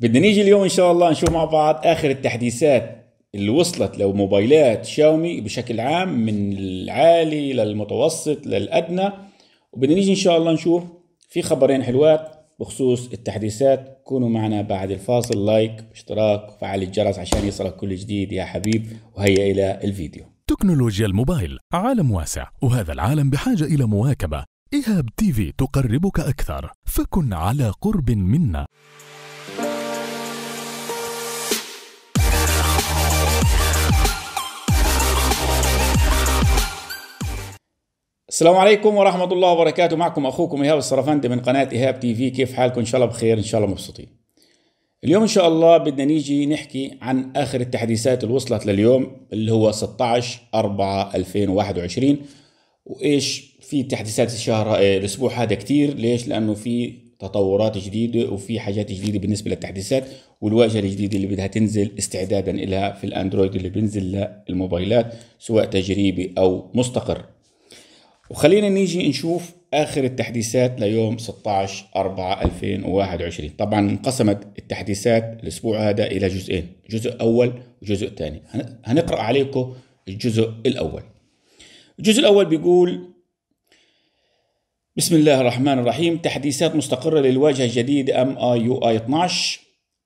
بدنا نيجي اليوم ان شاء الله نشوف مع بعض اخر التحديثات اللي وصلت لو موبايلات شاومي بشكل عام من العالي للمتوسط للادنى وبدنا نيجي ان شاء الله نشوف في خبرين حلوات بخصوص التحديثات كونوا معنا بعد الفاصل لايك واشتراك وفعل الجرس عشان يصلك كل جديد يا حبيب وهيا الى الفيديو تكنولوجيا الموبايل عالم واسع وهذا العالم بحاجه الى مواكبه ايهاب تيفي تقربك اكثر فكن على قرب منا السلام عليكم ورحمة الله وبركاته معكم أخوكم إيهاب السرفندي من قناة إيهاب تي في كيف حالكم إن شاء الله بخير إن شاء الله مبسوطين اليوم إن شاء الله بدنا نيجي نحكي عن آخر التحديثات اللي وصلت لليوم اللي هو 16 4 2021 وإيش في تحديثات الشهر آه، الأسبوع هذا كتير ليش لأنه في تطورات جديدة وفي حاجات جديدة بالنسبة للتحديثات والواجهة الجديدة اللي بدها تنزل استعدادا لها في الأندرويد اللي بينزل للموبايلات سواء تجريبي أو مستقر وخلينا نيجي نشوف اخر التحديثات ليوم 16 4 2021 طبعا انقسمت التحديثات الاسبوع هذا الى جزئين جزء اول وجزء ثاني هنقرا عليكم الجزء الاول الجزء الاول بيقول بسم الله الرحمن الرحيم تحديثات مستقرة للواجهة الجديدة ام اي يو اي 12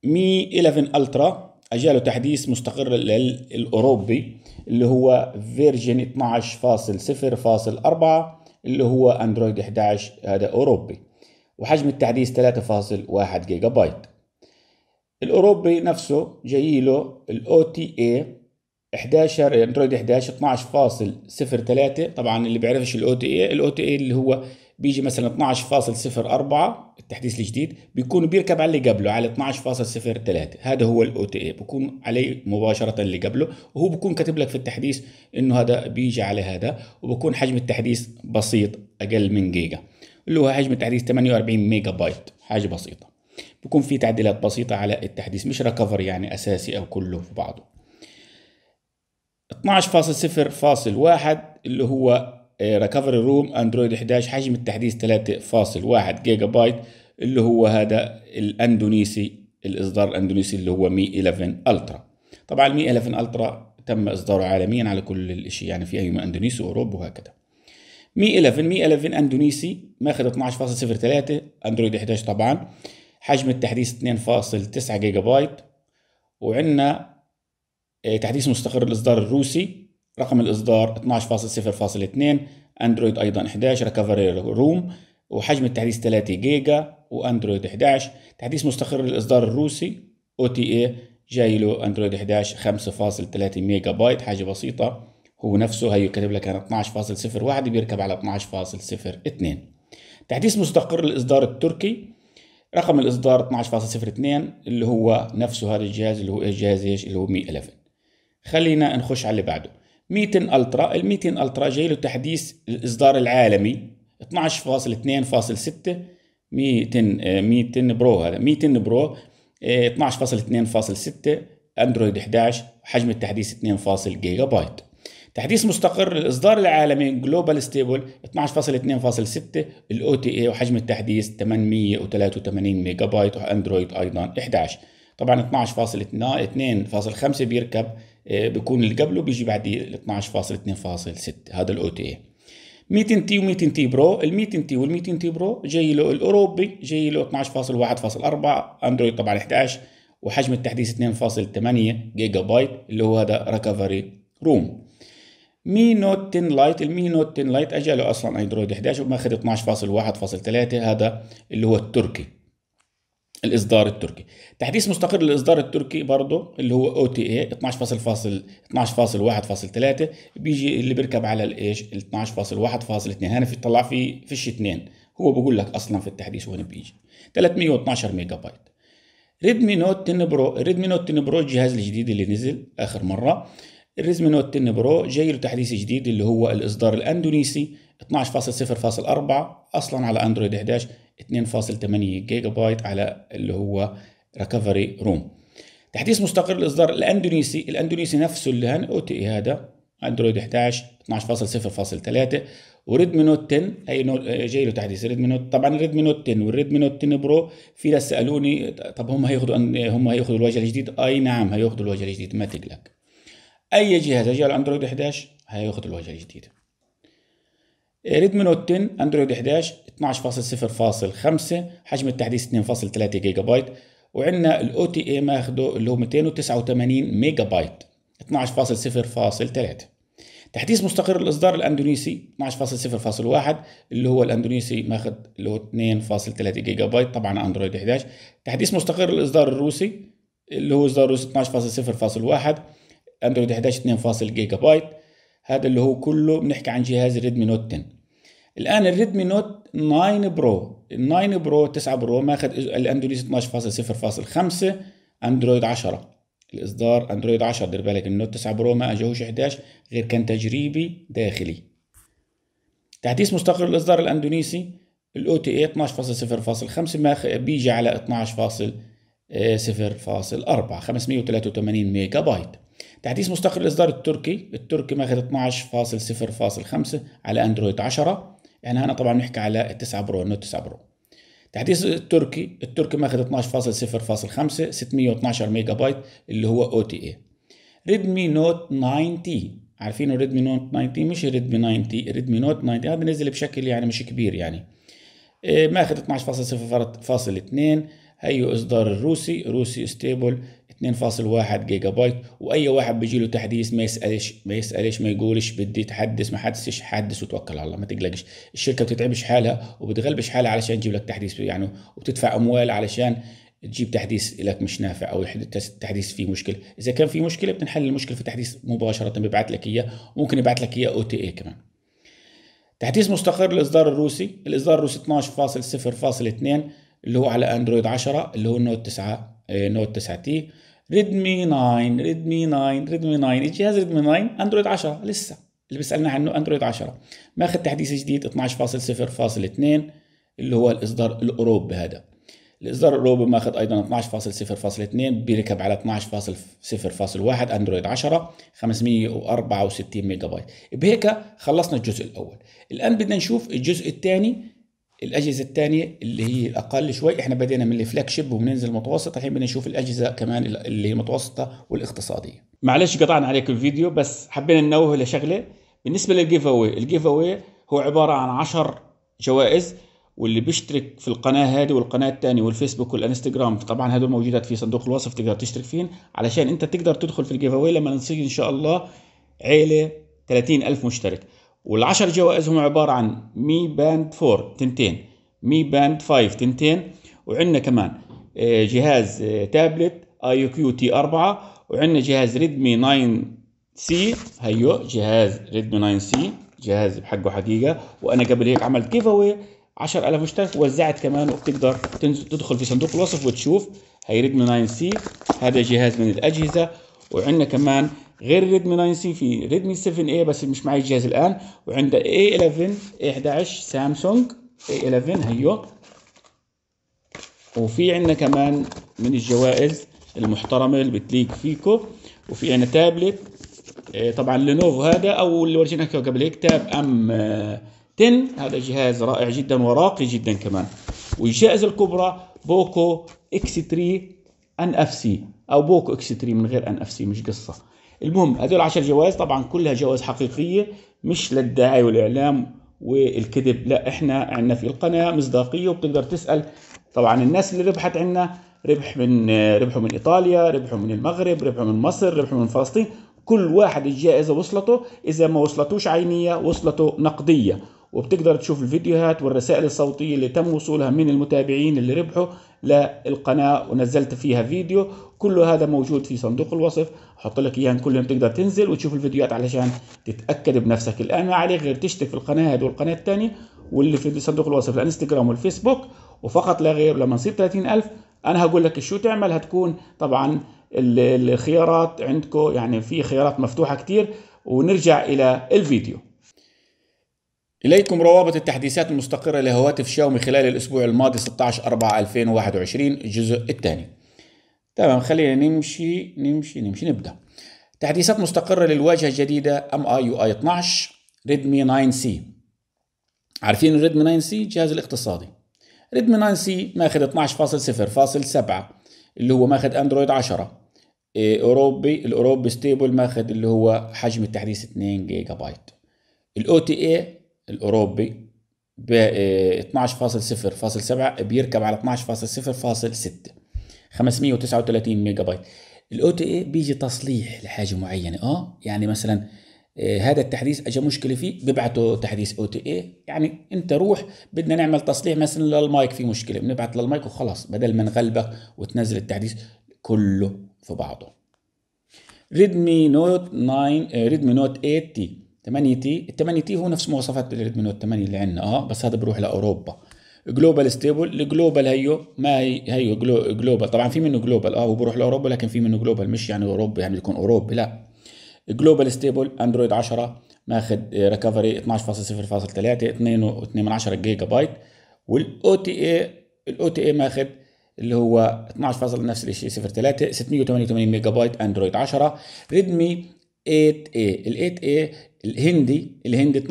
مي 11 الترا أجاله تحديث مستقر للأوروبي اللي هو فيرجن 12.0.4 اللي هو أندرويد 11 هذا أوروبي وحجم التحديث 3.1 جيجا بايت الأوروبي نفسه جاي له الاو تي اي 11 اندرويد 11 12.03 طبعا اللي بيعرفش الاو تي اي الاو تي اي اللي هو بيجي مثلا 12.04 التحديث الجديد بيكون بيركب على اللي قبله على 12.03 هذا هو الاو تي اي بكون عليه مباشره اللي قبله وهو بكون كاتب لك في التحديث انه هذا بيجي على هذا وبكون حجم التحديث بسيط اقل من جيجا اللي هو حجم التحديث 48 ميجا بايت حاجه بسيطه بكون في تعديلات بسيطه على التحديث مش ريكفر يعني اساسي او كله في بعضه 12.0.1 اللي هو ريكفري روم اندرويد 11 حجم التحديث 3.1 جيجا بايت اللي هو هذا الاندونيسي الاصدار الاندونيسي اللي هو مي 11 الترا طبعا المي 11 الترا تم اصداره عالميا على كل الاشي يعني في ايما اندونيسي واوروبا وهكذا مي 11 مي 11 اندونيسي ماخذ 12.03 اندرويد 11 طبعا حجم التحديث 2.9 جيجا بايت وعندنا إيه، تحديث مستقر الاصدار الروسي رقم الإصدار 12.0.2 أندرويد أيضا 11 ريكفري روم وحجم التحديث 3 جيجا وأندرويد 11 تحديث مستقر للإصدار الروسي او تي اي جاي له أندرويد 11 5.3 ميجا بايت حاجة بسيطة هو نفسه هي كاتب لك كان 12.01 بيركب على 12.02 تحديث مستقر للإصدار التركي رقم الإصدار 12.02 اللي هو نفسه هذا الجهاز اللي هو الجهاز ايش اللي هو مي 11 خلينا نخش على اللي بعده 200 الترا ال 200 الترا جاي له تحديث الاصدار العالمي 12.2.6 200 200 برو هذا 200 برو 12.2.6 آه، اندرويد 11 حجم التحديث 2. جيجا بايت تحديث مستقر الاصدار العالمي جلوبال ستيبل 12.2.6 الاو تي اي وحجم التحديث 883 ميجا بايت واندرويد ايضا 11 طبعا 12.2.5 بيركب آه، بيكون اللي قبله بيجي بعديه ال 12.2.6 هذا الاو تي اي 200 تي و 200 تي برو ال 200 تي وال 200 تي برو جاي له الاوروبي جاي له 12.1.4 اندرويد طبعا 11 وحجم التحديث 2.8 جيجا بايت اللي هو هذا ريكفري روم مي نوت 10 لايت المي نوت 10 لايت اجى له اصلا اندرويد 11 وماخذ 12.1.3 هذا اللي هو التركي الاصدار التركي تحديث مستقر للاصدار التركي برضه اللي هو او تي اي 12.1.3 بيجي اللي بيركب على الايش 12.1.2 هنا يعني في طلع في فيش اثنين هو بيقول لك اصلا في التحديث وين بيجي 312 ميجا بايت ريدمي نوت 10 برو ريدمي نوت 10 برو الجهاز الجديد اللي نزل اخر مره الريدمي نوت 10 برو جاي له تحديث جديد اللي هو الاصدار الاندونيسي 12.0.4 اصلا على اندرويد 11 2.8 جيجا بايت على اللي هو ريكفري روم تحديث مستقر الاصدار الاندونيسي الاندونيسي نفسه اللي او تي إيه هذا اندرويد 11 12.0.3 وريدمي نوت 10 اي آه، جاي له تحديث ريدمي نوت طبعا ريدمي نوت 10 والريدمي نوت 10 برو في ناس سالوني طب هم هياخدوا هم هياخدوا الواجهه الجديد اي نعم هياخدوا الواجهه الجديد ما تقلق اي جهاز اجى الاندرويد اندرويد 11 هياخد الواجهه الجديده ريدمي نوت 10 اندرويد 11 12.0.5 حجم التحديث 2.3 جيجا بايت وعندنا الاو تي اي ماخده اللي هو 289 ميجا بايت 12.0.3 تحديث مستقر الاصدار الاندونيسي 12.0.1 اللي هو الاندونيسي ماخذ اللي هو 2.3 جيجا بايت طبعا اندرويد 11 تحديث مستقر الاصدار الروسي اللي هو اصدار روسي 12.0.1 اندرويد 11 2. جيجا بايت هذا اللي هو كله بنحكي عن جهاز ريدمي نوت 10 الان الريدمي نوت 9 برو ال 9 برو 9 برو ماخذ الاندرويد 12.0.5 اندرويد 10 الاصدار اندرويد 10 دير بالك النوت 9 برو ما اجاهوش 11 غير كان تجريبي داخلي تحديث مستقر الاصدار الاندونيسي الاو تي اي 12.0.5 ماخ بيجي على 12.0.4 583 آه، ميجا بايت تحديث مستقر الاصدار التركي التركي ماخذ 12.0.5 على اندرويد 10 يعني هنا طبعا بنحكي على 9 برو نوت 9 برو تحديث التركي التركي ماخذ 12.0.5 612 ميجا بايت اللي هو او تي اي ريدمي نوت 9 تي عارفين ريدمي نوت 9 تي مش ريدمي 9 تي ريدمي نوت 9 تي هذا نزل بشكل يعني مش كبير يعني إيه، ماخذ 12.0.2 هيو اصدار الروسي روسي ستيبل 2.1 جيجا بايت واي واحد بيجي له تحديث ما يسالش ما يسالش ما يقولش بدي تحدث ما حدثش حدث وتوكل على الله ما تقلقش الشركه بتتعبش حالها وبتغلبش حالها علشان تجيب لك تحديث يعني وبتدفع اموال علشان تجيب تحديث لك مش نافع او التحديث فيه مشكله اذا كان في مشكله بتنحل المشكله في التحديث مباشره بيبعت لك اياه ممكن يبعت لك اياه او تي اي كمان تحديث مستقر للاصدار الروسي الاصدار الروسي 12.0.2 اللي هو على اندرويد 10 اللي هو النوت 9 آه، نوت 9 تي ريدمي 9 ريدمي 9 ريدمي 9 الجهاز ريدمي 9 اندرويد 10 لسه اللي بيسالنا عنه اندرويد 10 ماخذ تحديث جديد 12.0.2 اللي هو الاصدار الاوروبي هذا الاصدار الاوروبي ماخذ ايضا 12.0.2 بيركب على 12.0.1 اندرويد 10 564 ميجا بايت بهيك خلصنا الجزء الاول الان بدنا نشوف الجزء الثاني الاجهزه الثانيه اللي هي الاقل شوي احنا بدينا من الفلاج شيب وبننزل متوسط الحين بدنا نشوف الاجهزه كمان اللي هي متوسطه والاقتصاديه معلش قطعنا عليك الفيديو بس حبينا ننوه لشغله بالنسبه للجيف اوي الجيف اوي هو عباره عن 10 جوائز واللي بيشترك في القناه هذه والقناه الثانيه والفيسبوك والانستغرام طبعا هدول موجودات في صندوق الوصف تقدر تشترك فيهم علشان انت تقدر تدخل في الجيف اوي لما نصير ان شاء الله عيله 30000 مشترك والعشر جوائز هم عبارة عن مي باند 4 تنتين مي باند 5 تنتين وعندنا كمان آه، جهاز آه، تابلت اي كيو تي 4 وعندنا جهاز ريدمي 9 سي هيو جهاز ريدمي 9 سي جهاز بحقه حقيقه وانا قبل هيك عملت كيف اوي 10000 مشترك وزعت كمان وبتقدر تنزل تدخل في صندوق الوصف وتشوف هي ريدمي 9 سي هذا جهاز من الاجهزه وعندنا كمان غير ريدمي 9 سي في ريدمي 7 اي بس مش معي الجهاز الان وعنده اي 11 اي 11 سامسونج اي 11 هيو وفي عندنا كمان من الجوائز المحترمه اللي بتليق فيكو وفي عندنا تابلت إيه، طبعا لينوفو هذا او اللي ورجيناك قبل هيك تاب ام 10 آه، هذا جهاز رائع جدا وراقي جدا كمان والجائزه الكبرى بوكو اكس 3 ان اف سي او بوكو اكس 3 من غير ان اف سي مش قصه المهم هذول عشر جوائز طبعا كلها جوائز حقيقيه مش للدعايه والاعلام والكذب لا احنا عندنا في القناه مصداقيه وبتقدر تسال طبعا الناس اللي ربحت عندنا ربح من ربحوا من ايطاليا ربحوا من المغرب ربحوا من مصر ربحوا من فلسطين كل واحد الجائزه وصلته اذا ما وصلتوش عينيه وصلته نقديه وبتقدر تشوف الفيديوهات والرسائل الصوتية اللي تم وصولها من المتابعين اللي ربحوا للقناة ونزلت فيها فيديو كل هذا موجود في صندوق الوصف حط لك اياهم كلهم تقدر تنزل وتشوف الفيديوهات علشان تتأكد بنفسك الآن ما عليك غير تشترك في القناة هذه والقناة الثانية واللي في صندوق الوصف الانستغرام والفيسبوك وفقط لا غير لما نصير 30000 انا هقول لك شو تعمل هتكون طبعا الخيارات عندكم يعني في خيارات مفتوحة كتير ونرجع إلى الفيديو إليكم روابط التحديثات المستقرة لهواتف شاومي خلال الأسبوع الماضي 16/4/2021 الجزء الثاني. تمام خلينا نمشي نمشي نمشي نبدأ. تحديثات مستقرة للواجهة الجديدة ام اي يو اي 12 ريدمي 9 سي. عارفين الريدمي 9 سي جهاز الاقتصادي. ريدمي 9 سي ماخذ 12.0.7 اللي هو ماخذ اندرويد 10 إيه، اوروبي الاوروبي ستيبل ماخذ اللي هو حجم التحديث 2 جيجا بايت. الاو تي اي الاوروبي ب 12.0.7 آه، بيركب على 12.0.6 539 ميجا بايت الاو تي اي بيجي تصليح لحاجه معينه اه يعني مثلا آه، هذا التحديث اجى مشكله فيه ببعته تحديث او تي اي يعني انت روح بدنا نعمل تصليح مثلا للمايك في مشكله بنبعث للمايك وخلاص بدل ما نغلبك وتنزل التحديث كله في بعضه ريدمي نوت 9 آه، ريدمي نوت 8 إيه تي 8 تي ال 8 تي هو نفس مواصفات الريدمي 8 اللي عندنا اه بس هذا بروح لاوروبا جلوبال ستيبل الجلوبال هيو ما هي هيو جلو جلوبال طبعا في منه جلوبال اه وبروح لاوروبا لكن في منه جلوبال مش يعني اوروبا يعني يكون اوروبي لا جلوبال ستيبل اندرويد 10 ماخذ ريكفري 12.0.3 2.2 جيجا بايت والاو تي اي الاو تي اي ماخذ اللي هو 12 فاصل نفس الشيء 0.3 688 ميجا بايت اندرويد 10 ريدمي 8 a ال 8 a الهندي الهندي 12.0.2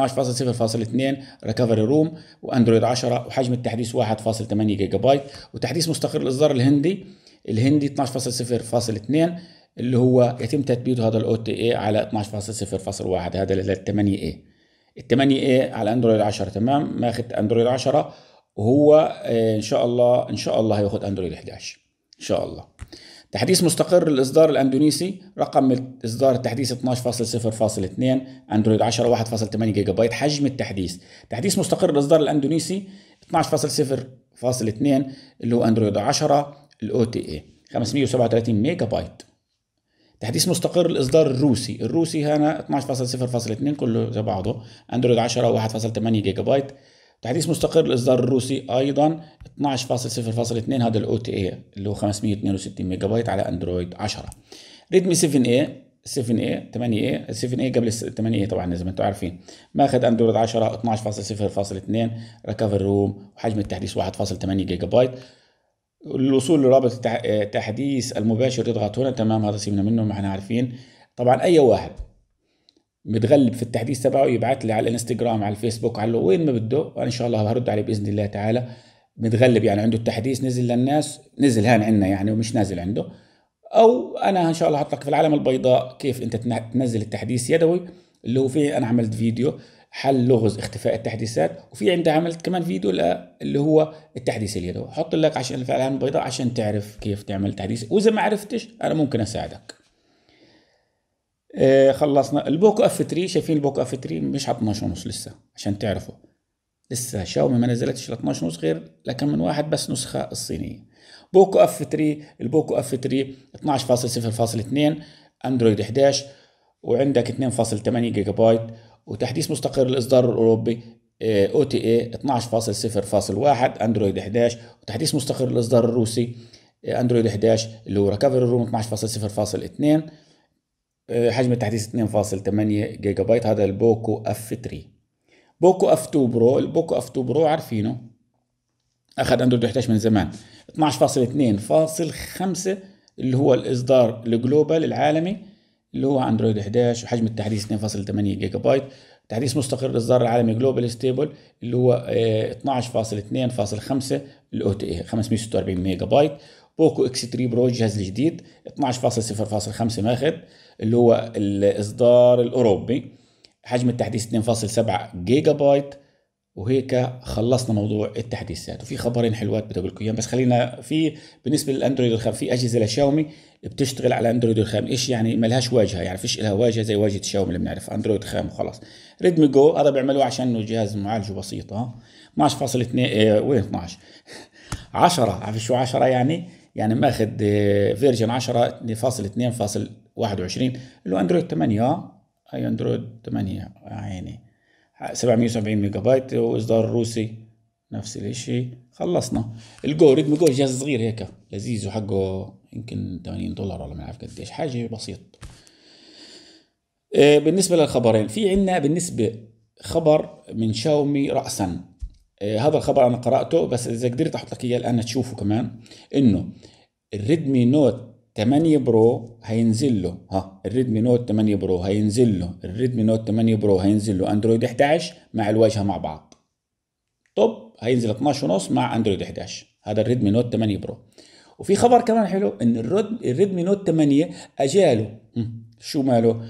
ريكفري روم واندرويد 10 وحجم التحديث 1.8 جيجا بايت وتحديث مستقر الاصدار الهندي الهندي 12.0.2 اللي هو يتم تثبيته هذا الاو تي اي على 12.0.1 هذا لل 8 اي ال 8 اي على اندرويد 10 تمام ماخذ اندرويد 10 وهو آه، ان شاء الله ان شاء الله هياخد اندرويد 11 ان شاء الله تحديث مستقر الإصدار الأندونيسي رقم إصدار التحديث 12.0.2 أندرويد 10 1.8 جيجا بايت حجم التحديث تحديث مستقر الإصدار الأندونيسي 12.0.2 اللي هو أندرويد 10 الأو تي إي 537 ميجا بايت تحديث مستقر الإصدار الروسي الروسي هنا 12.0.2 كله زي بعضه أندرويد 10 1.8 جيجا بايت تحديث مستقر الاصدار الروسي ايضا 12.0.2 هذا الاو تي اي اللي هو 562 ميجا بايت على اندرويد 10 ريدمي 7 اي 7 اي 8 اي 7 اي قبل 8 اي طبعا زي ما انتم عارفين ماخذ اندرويد 10 12.0.2 ريكفر روم وحجم التحديث 1.8 جيجا بايت الوصول لرابط التحديث المباشر يضغط هنا تمام هذا سيبنا منه ما احنا عارفين طبعا اي واحد متغلب في التحديث تبعه يبعث لي على الانستغرام على الفيسبوك على وين ما بده وانا ان شاء الله هرد عليه باذن الله تعالى متغلب يعني عنده التحديث نزل للناس نزل هان عندنا يعني ومش نازل عنده او انا ان شاء الله هحطك في العالم البيضاء كيف انت تنزل التحديث يدوي اللي هو فيه انا عملت فيديو حل لغز اختفاء التحديثات وفي عندي عملت كمان فيديو اللي هو التحديث اليدوي حط لك عشان في العالم البيضاء عشان تعرف كيف تعمل تحديث واذا ما عرفتش انا ممكن اساعدك آه، خلصنا البوك اف 3 شايفين البوك اف 3 مش على 12 ونص لسه عشان تعرفوا لسه شاومي ما نزلتش ل 12 ونص غير لكم من واحد بس نسخه الصينيه بوكو اف 3 البوكو اف 3 12.0.2 اندرويد 11 وعندك 2.8 جيجا بايت وتحديث مستقر الاصدار الاوروبي آه، او تي اي 12.0.1 اندرويد 11 وتحديث مستقر الاصدار الروسي آه، اندرويد 11 اللي هو ريكفري روم 12.0.2 آه، حجم التحديث 2.8 جيجا بايت هذا البوكو اف 3 بوكو اف 2 برو البوكو اف 2 برو عارفينه اخذ اندرويد 11 من زمان 12.2.5 اللي هو الاصدار الجلوبال العالمي اللي هو اندرويد 11 وحجم التحديث 2.8 جيجا بايت تحديث مستقر الاصدار العالمي جلوبال ستيبل اللي هو 12.2.5 الاو تي اي 546 ميجا بايت بوكو اكس 3 برو الجهاز الجديد 12.0.5 ماخذ اللي هو الاصدار الاوروبي حجم التحديث 2.7 جيجا بايت وهيك خلصنا موضوع التحديثات وفي خبرين حلوات بدي اقول لكم اياهم بس خلينا في بالنسبه للاندرويد الخام في اجهزه لشاومي بتشتغل على اندرويد الخام ايش يعني ما لهاش واجهه يعني فيش لها واجهه زي واجهه شاومي اللي بنعرف اندرويد خام وخلاص ريدمي جو هذا بيعملوه عشان انه جهاز معالجه بسيط اه 12.2 وين 12 10 عارف شو 10 يعني يعني ماخذ آه، فيرجن 10 فاصل اللي هو اندرويد 8 اه هي أيوة، اندرويد 8 يا عيني 770 ميجا بايت واصدار روسي نفس الشيء خلصنا الجو ريدمي جو جهاز صغير هيك لذيذ وحقه يمكن 80 دولار ولا ما عارف قديش حاجه بسيط آه، بالنسبه للخبرين في عندنا بالنسبه خبر من شاومي راسا آه، هذا الخبر انا قراته بس اذا قدرت احط لك اياه الان تشوفه كمان انه الريدمي نوت 8 برو هينزل له ها الريدمي نوت 8 برو هينزل له الريدمي نوت 8 برو هينزل له اندرويد 11 مع الواجهه مع بعض طب هينزل 12 ونص مع اندرويد 11 هذا الريدمي نوت 8 برو وفي خبر كمان حلو ان الريدمي نوت 8 اجاله شو ماله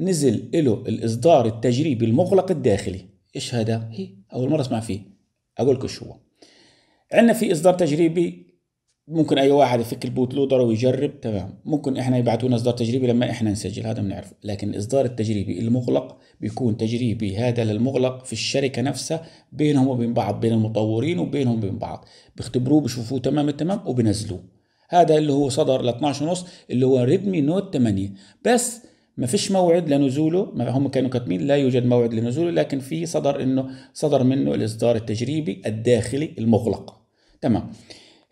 نزل له الاصدار التجريبي المغلق الداخلي ايش هذا هي اول مره اسمع فيه اقول لكم شو هو عندنا في اصدار تجريبي ممكن اي واحد يفك البوت لودر ويجرب تمام ممكن احنا يبعثوا لنا اصدار تجريبي لما احنا نسجل هذا بنعرف لكن الاصدار التجريبي المغلق بيكون تجريبي هذا للمغلق في الشركه نفسها بينهم وبين بعض بين المطورين وبينهم وبين بعض بيختبروه بيشوفوه تمام التمام وبينزلوه هذا اللي هو صدر ل 12 ونص اللي هو ريدمي نوت 8 بس ما فيش موعد لنزوله ما هم كانوا كاتبين لا يوجد موعد لنزوله لكن في صدر انه صدر منه الاصدار التجريبي الداخلي المغلق تمام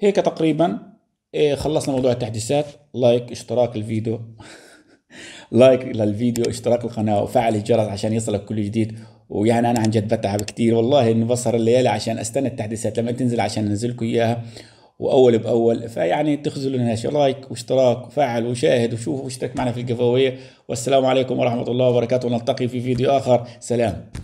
هيك تقريبا إيه، خلصنا موضوع التحديثات لايك اشتراك الفيديو لايك للفيديو اشتراك القناة وفعل الجرس عشان يصلك كل جديد ويعني أنا عن جد بتعب كتير والله إني بسهر الليالي عشان أستنى التحديثات لما تنزل عشان انزلكم إياها وأول بأول فيعني تخزلوا لنا لايك واشتراك وفعل وشاهد وشوف واشترك معنا في القفاوية والسلام عليكم ورحمة الله وبركاته ونلتقي في فيديو آخر سلام